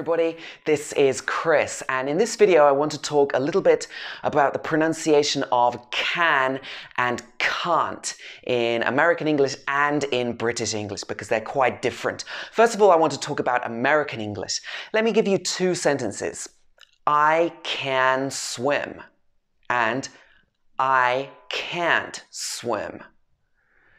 everybody, this is Chris and in this video I want to talk a little bit about the pronunciation of can and can't in American English and in British English because they're quite different. First of all I want to talk about American English. Let me give you two sentences. I can swim and I can't swim.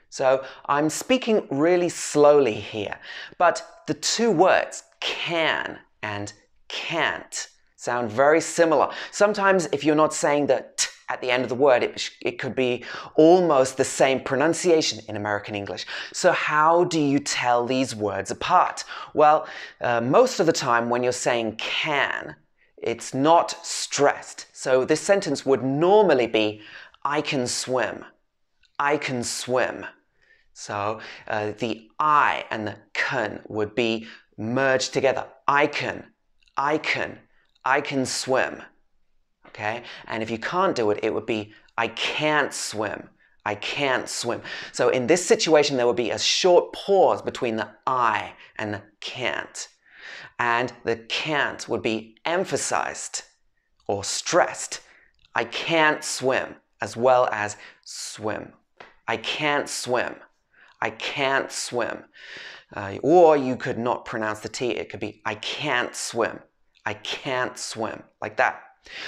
So I'm speaking really slowly here, but the two words can and can't sound very similar. Sometimes if you're not saying the t at the end of the word, it, it could be almost the same pronunciation in American English. So how do you tell these words apart? Well, uh, most of the time when you're saying can, it's not stressed. So this sentence would normally be, I can swim. I can swim. So uh, the I and the can would be merge together. I can, I can, I can swim. Okay? And if you can't do it, it would be I can't swim. I can't swim. So in this situation, there would be a short pause between the I and the can't. And the can't would be emphasized or stressed. I can't swim, as well as swim. I can't swim. I can't swim. Uh, or you could not pronounce the T. It could be, I can't swim. I can't swim, like that.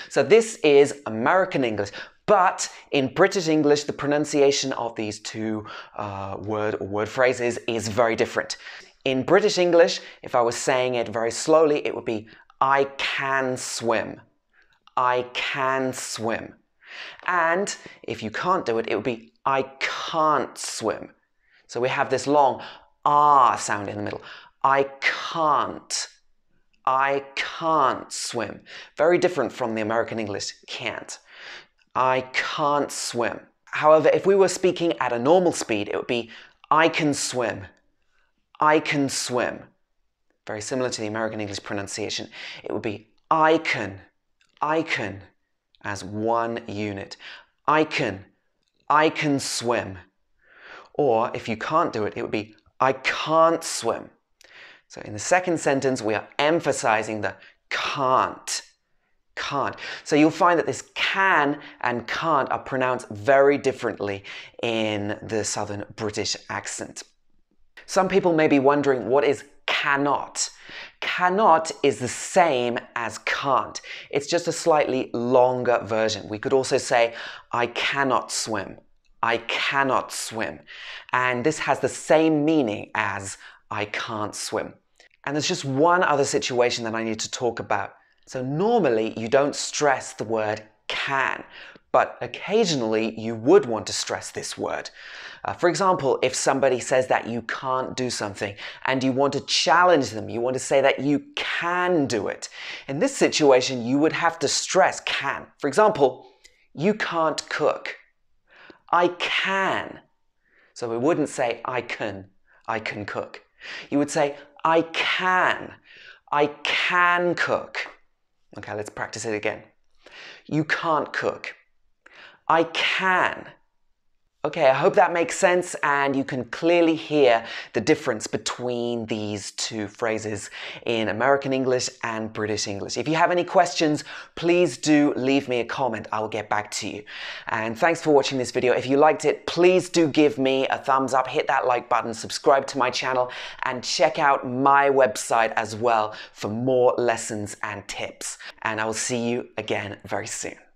So this is American English. But in British English, the pronunciation of these two uh, word or word phrases is very different. In British English, if I was saying it very slowly, it would be I can swim. I can swim. And if you can't do it, it would be I can't swim. So we have this long ah sound in the middle. I can't. I can't swim. Very different from the American English can't. I can't swim. However, if we were speaking at a normal speed, it would be I can swim. I can swim. Very similar to the American English pronunciation. It would be I can. I can as one unit. I can. I can swim. Or if you can't do it, it would be I can't swim. So in the second sentence, we are emphasizing the can't. Can't. So you'll find that this can and can't are pronounced very differently in the southern British accent. Some people may be wondering what is cannot. Cannot is the same as can't. It's just a slightly longer version. We could also say, I cannot swim. I cannot swim. And this has the same meaning as I can't swim. And there's just one other situation that I need to talk about. So, normally you don't stress the word can, but occasionally you would want to stress this word. Uh, for example, if somebody says that you can't do something and you want to challenge them, you want to say that you can do it. In this situation, you would have to stress can. For example, you can't cook. I can. So we wouldn't say, I can, I can cook. You would say, I can, I can cook. Okay, let's practice it again. You can't cook. I can. Okay, I hope that makes sense and you can clearly hear the difference between these two phrases in American English and British English. If you have any questions, please do leave me a comment. I will get back to you. And thanks for watching this video. If you liked it, please do give me a thumbs up, hit that like button, subscribe to my channel, and check out my website as well for more lessons and tips. And I will see you again very soon.